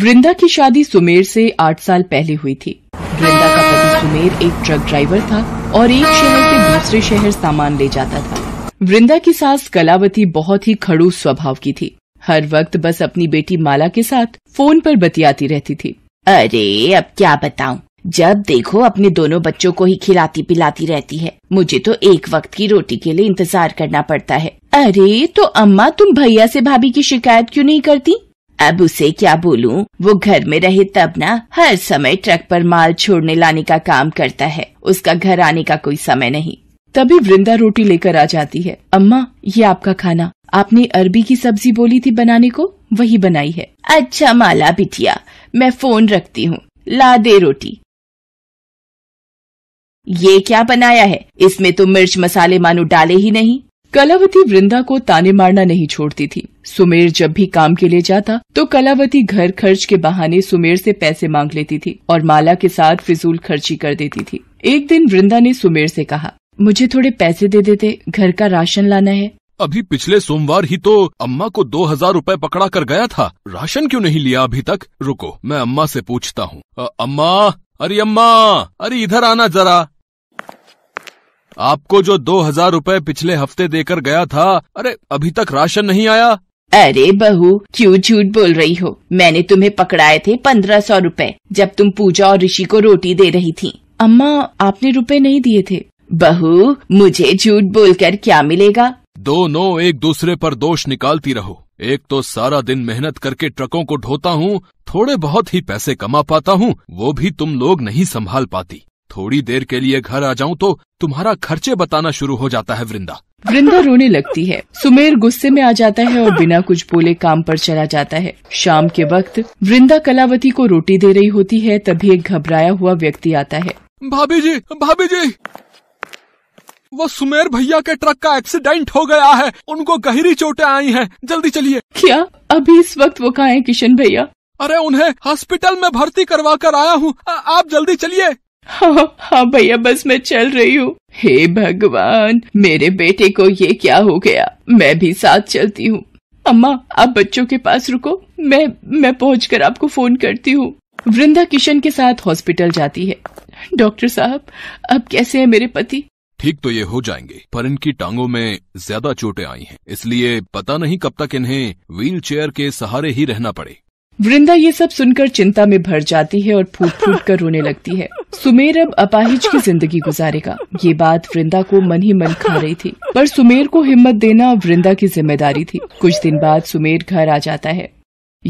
वृंदा की शादी सुमेर से आठ साल पहले हुई थी वृंदा का पति सुमेर एक ट्रक ड्राइवर था और एक शहर से दूसरे शहर सामान ले जाता था वृंदा की सास कलावती बहुत ही खड़ूस स्वभाव की थी हर वक्त बस अपनी बेटी माला के साथ फोन पर बतियाती रहती थी अरे अब क्या बताऊं जब देखो अपने दोनों बच्चों को ही खिलाती पिलाती रहती है मुझे तो एक वक्त की रोटी के लिए इंतजार करना पड़ता है अरे तो अम्मा तुम भैया से भाभी की शिकायत क्यों नहीं करती अब उसे क्या बोलूं? वो घर में रहे तब ना हर समय ट्रक पर माल छोड़ने लाने का काम करता है उसका घर आने का कोई समय नहीं तभी वृंदा रोटी लेकर आ जाती है अम्मा ये आपका खाना आपने अरबी की सब्जी बोली थी बनाने को वही बनाई है अच्छा माला बिटिया मैं फोन रखती हूँ ला दे रोटी ये क्या बनाया है इसमें तो मिर्च मसाले मानो डाले ही नहीं कलावती वृंदा को ताने मारना नहीं छोड़ती थी सुमेर जब भी काम के लिए जाता तो कलावती घर खर्च के बहाने सुमेर से पैसे मांग लेती थी और माला के साथ फिजूल खर्ची कर देती थी एक दिन वृंदा ने सुमेर से कहा मुझे थोड़े पैसे दे देते घर का राशन लाना है अभी पिछले सोमवार ही तो अम्मा को दो हजार रूपए पकड़ा कर गया था राशन क्यों नहीं लिया अभी तक रुको मैं अम्मा से पूछता हूँ अम्मा अरे अम्मा अरे इधर आना जरा आपको जो दो हजार रूपए पिछले हफ्ते देकर गया था अरे अभी तक राशन नहीं आया अरे बहू क्यों झूठ बोल रही हो मैंने तुम्हें पकड़ाए थे पंद्रह सौ रूपए जब तुम पूजा और ऋषि को रोटी दे रही थी अम्मा आपने रुपए नहीं दिए थे बहू मुझे झूठ बोलकर क्या मिलेगा दोनों एक दूसरे पर दोष निकालती रहो एक तो सारा दिन मेहनत करके ट्रकों को ढोता हूँ थोड़े बहुत ही पैसे कमा पाता हूँ वो भी तुम लोग नहीं संभाल पाती थोड़ी देर के लिए घर आ जाऊं तो तुम्हारा खर्चे बताना शुरू हो जाता है वृंदा वृंदा रोने लगती है सुमेर गुस्से में आ जाता है और बिना कुछ बोले काम पर चला जाता है शाम के वक्त वृंदा कलावती को रोटी दे रही होती है तभी एक घबराया हुआ व्यक्ति आता है भाभी जी भाभी जी वो सुमेर भैया के ट्रक का एक्सीडेंट हो गया है उनको गहरी चोटें आई हैं जल्दी चलिए क्या अभी इस वक्त वो कहाँ है किशन भैया अरे उन्हें हॉस्पिटल में भर्ती करवा कर आया हूँ आप जल्दी चलिए हाँ हाँ भैया बस मैं चल रही हूँ हे भगवान मेरे बेटे को ये क्या हो गया मैं भी साथ चलती हूँ अम्मा आप बच्चों के पास रुको मैं मैं पहुँच कर आपको फोन करती हूँ वृंदा किशन के साथ हॉस्पिटल जाती है डॉक्टर साहब अब कैसे हैं मेरे पति ठीक तो ये हो जाएंगे पर इनकी टांगों में ज्यादा चोटें आई हैं इसलिए पता नहीं कब तक इन्हें व्हील चेयर के सहारे ही रहना पड़े वृंदा ये सब सुनकर चिंता में भर जाती है और फूट फूट कर रोने लगती है सुमेर अब अपाहिज की जिंदगी गुजारेगा ये बात वृंदा को मन ही मन खा रही थी पर सुमेर को हिम्मत देना वृंदा की जिम्मेदारी थी कुछ दिन बाद सुमेर घर आ जाता है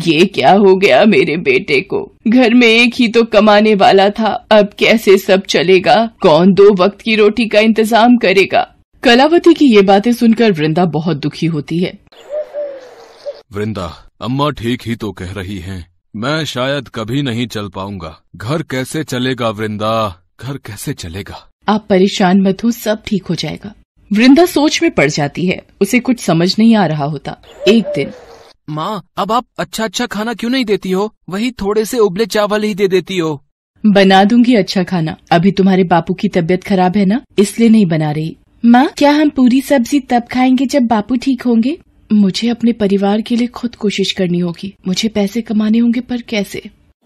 ये क्या हो गया मेरे बेटे को घर में एक ही तो कमाने वाला था अब कैसे सब चलेगा कौन दो वक्त की रोटी का इंतजाम करेगा कलावती की ये बातें सुनकर वृंदा बहुत दुखी होती है वृंदा अम्मा ठीक ही तो कह रही हैं। मैं शायद कभी नहीं चल पाऊंगा घर कैसे चलेगा वृंदा घर कैसे चलेगा आप परेशान मत हो सब ठीक हो जाएगा वृंदा सोच में पड़ जाती है उसे कुछ समझ नहीं आ रहा होता एक दिन माँ अब आप अच्छा अच्छा खाना क्यों नहीं देती हो वही थोड़े से उबले चावल ही दे देती हो बना दूंगी अच्छा खाना अभी तुम्हारे बापू की तबीयत खराब है ना इसलिए नहीं बना रही माँ क्या हम पूरी सब्जी तब खाएंगे जब बापू ठीक होंगे मुझे अपने परिवार के लिए खुद कोशिश करनी होगी मुझे पैसे कमाने होंगे पर कैसे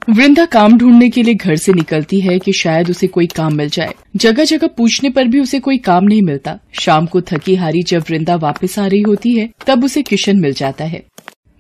वृंदा काम ढूंढने के लिए घर से निकलती है कि शायद उसे कोई काम मिल जाए जगह जगह पूछने पर भी उसे कोई काम नहीं मिलता शाम को थकी हारी जब वृंदा वापस आ रही होती है तब उसे किशन मिल जाता है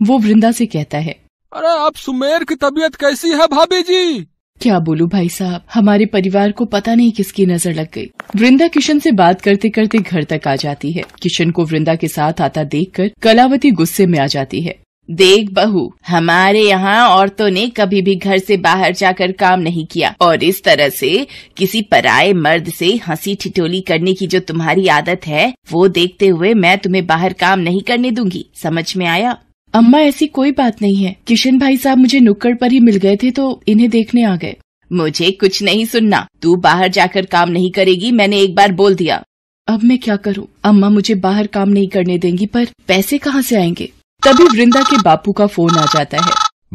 वो वृंदा से कहता है अरे आप सुमेर की तबीयत कैसी है भाभी जी क्या बोलू भाई साहब हमारे परिवार को पता नहीं किसकी नजर लग गई वृंदा किशन से बात करते करते घर तक आ जाती है किशन को वृंदा के साथ आता देखकर कलावती गुस्से में आ जाती है देख बहू हमारे यहाँ औरतों ने कभी भी घर से बाहर जाकर काम नहीं किया और इस तरह से किसी पराए मर्द से हंसी ठिठोली करने की जो तुम्हारी आदत है वो देखते हुए मैं तुम्हें बाहर काम नहीं करने दूंगी समझ में आया अम्मा ऐसी कोई बात नहीं है किशन भाई साहब मुझे नुक्कड़ पर ही मिल गए थे तो इन्हें देखने आ गए मुझे कुछ नहीं सुनना तू बाहर जाकर काम नहीं करेगी मैंने एक बार बोल दिया अब मैं क्या करूं? अम्मा मुझे बाहर काम नहीं करने देंगी पर पैसे कहाँ से आएंगे तभी वृंदा के बापू का फोन आ जाता है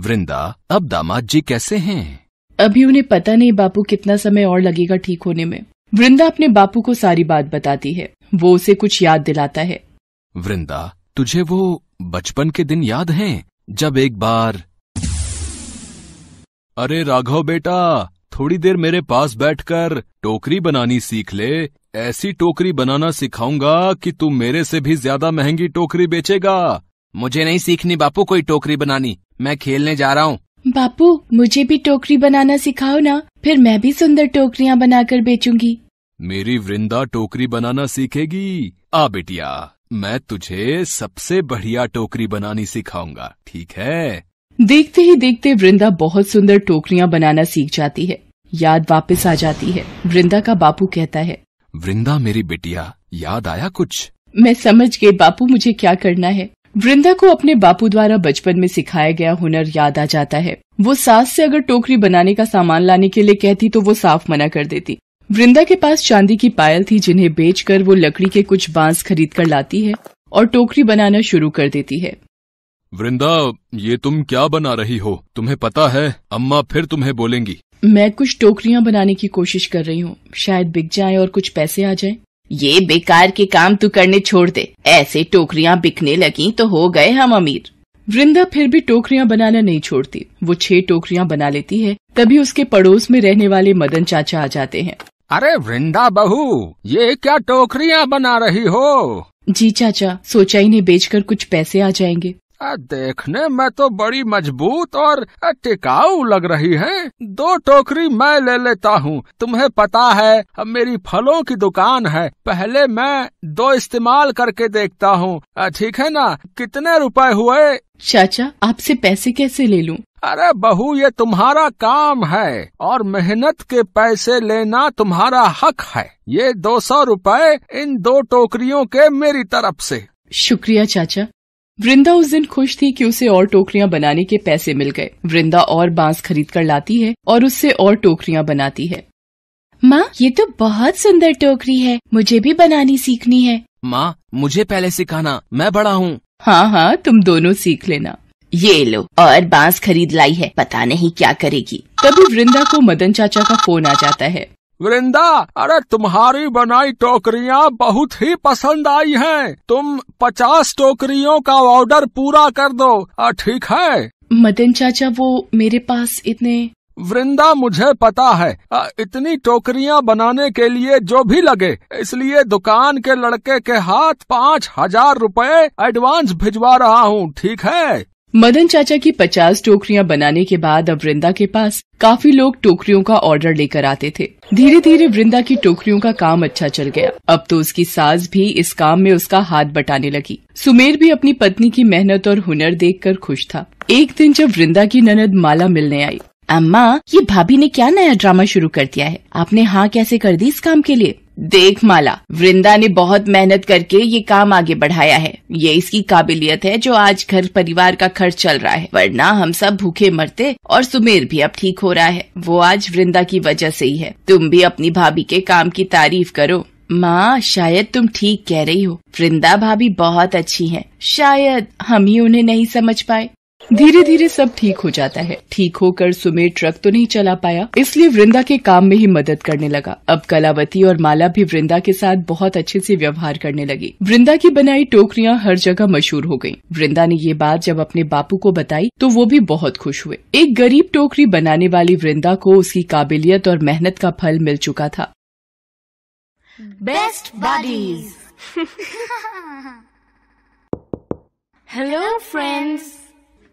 वृंदा अब दामाद जी कैसे हैं? अभी उन्हें पता नहीं बापू कितना समय और लगेगा ठीक होने में वृंदा अपने बापू को सारी बात बताती है वो उसे कुछ याद दिलाता है वृंदा तुझे वो बचपन के दिन याद हैं जब एक बार अरे राघव बेटा थोड़ी देर मेरे पास बैठकर टोकरी बनानी सीख ले ऐसी टोकरी बनाना सिखाऊंगा कि तू मेरे से भी ज्यादा महंगी टोकरी बेचेगा मुझे नहीं सीखनी बापू कोई टोकरी बनानी मैं खेलने जा रहा हूँ बापू मुझे भी टोकरी बनाना सिखाओ ना फिर मैं भी सुंदर टोकरियाँ बनाकर बेचूंगी मेरी वृंदा टोकरी बनाना सीखेगी आ बेटिया मैं तुझे सबसे बढ़िया टोकरी बनानी सिखाऊंगा ठीक है देखते ही देखते वृंदा बहुत सुंदर टोकरियां बनाना सीख जाती है याद वापस आ जाती है वृंदा का बापू कहता है वृंदा मेरी बेटिया याद आया कुछ मैं समझ गई बापू मुझे क्या करना है वृंदा को अपने बापू द्वारा बचपन में सिखाया गया हुनर याद आ जाता है वो सास से अगर टोकरी बनाने का सामान लाने के लिए कहती तो वो साफ मना कर देती वृंदा के पास चांदी की पायल थी जिन्हें बेचकर वो लकड़ी के कुछ बांस खरीद कर लाती है और टोकरी बनाना शुरू कर देती है वृंदा ये तुम क्या बना रही हो तुम्हें पता है अम्मा फिर तुम्हें बोलेंगी मैं कुछ टोकरियां बनाने की कोशिश कर रही हूँ शायद बिक जाए और कुछ पैसे आ जाए ये बेकार के काम तू करने छोड़ दे ऐसे टोकरियां बिकने लगी तो हो गए हम अमीर वृंदा फिर भी टोकरियां बनाना नहीं छोड़ती वो छह टोकरियां बना लेती है तभी उसके पड़ोस में रहने वाले मदन चाचा आ जाते हैं अरे वृंदा बहू ये क्या टोकरियाँ बना रही हो जी चाचा सोचा इन्हें बेचकर कुछ पैसे आ जाएंगे आ, देखने में तो बड़ी मजबूत और टिकाऊ लग रही है दो टोकरी मैं ले लेता हूँ तुम्हें पता है अब मेरी फलों की दुकान है पहले मैं दो इस्तेमाल करके देखता हूँ ठीक है ना कितने रुपए हुए चाचा आपसे पैसे कैसे ले लूँ अरे बहू ये तुम्हारा काम है और मेहनत के पैसे लेना तुम्हारा हक है ये दो सौ रूपए इन दो टोकरियों के मेरी तरफ से शुक्रिया चाचा वृंदा उस दिन खुश थी कि उसे और टोकरियां बनाने के पैसे मिल गए वृंदा और बांस खरीद कर लाती है और उससे और टोकरियां बनाती है माँ ये तो बहुत सुंदर टोकरी है मुझे भी बनानी सीखनी है माँ मुझे पहले सिखाना मैं बड़ा हूँ हाँ हाँ तुम दोनों सीख लेना ये लो और बांस खरीद लाई है पता नहीं क्या करेगी तभी वृंदा को मदन चाचा का फोन आ जाता है वृंदा अरे तुम्हारी बनाई टोकरियाँ बहुत ही पसंद आई हैं। तुम पचास टोकरियों का ऑर्डर पूरा कर दो ठीक है मदन चाचा वो मेरे पास इतने वृंदा मुझे पता है इतनी टोकरियाँ बनाने के लिए जो भी लगे इसलिए दुकान के लड़के के हाथ पाँच हजार रूपए एडवांस भिजवा रहा हूँ ठीक है मदन चाचा की पचास टोकरियां बनाने के बाद अब वृंदा के पास काफी लोग टोकरियों का ऑर्डर लेकर आते थे धीरे धीरे वृंदा की टोकरियों का काम अच्छा चल गया अब तो उसकी सास भी इस काम में उसका हाथ बटाने लगी सुमेर भी अपनी पत्नी की मेहनत और हुनर देखकर खुश था एक दिन जब वृंदा की ननद माला मिलने आई अम्मा ये भाभी ने क्या नया ड्रामा शुरू कर दिया है आपने हाँ कैसे कर दी इस काम के लिए देख माला वृंदा ने बहुत मेहनत करके ये काम आगे बढ़ाया है ये इसकी काबिलियत है जो आज घर परिवार का खर्च चल रहा है वरना हम सब भूखे मरते और सुमेर भी अब ठीक हो रहा है वो आज वृंदा की वजह से ही है तुम भी अपनी भाभी के काम की तारीफ करो माँ शायद तुम ठीक कह रही हो वृंदा भाभी बहुत अच्छी हैं। शायद हम ही उन्हें नहीं समझ पाए धीरे धीरे सब ठीक हो जाता है ठीक होकर सुमेर ट्रक तो नहीं चला पाया इसलिए वृंदा के काम में ही मदद करने लगा अब कलावती और माला भी वृंदा के साथ बहुत अच्छे से व्यवहार करने लगी वृंदा की बनाई टोकरियां हर जगह मशहूर हो गयी वृंदा ने ये बात जब अपने बापू को बताई तो वो भी बहुत खुश हुए एक गरीब टोकरी बनाने वाली वृंदा को उसकी काबिलियत और मेहनत का फल मिल चुका था बेस्ट बॉडीज हेलो फ्रेंड्स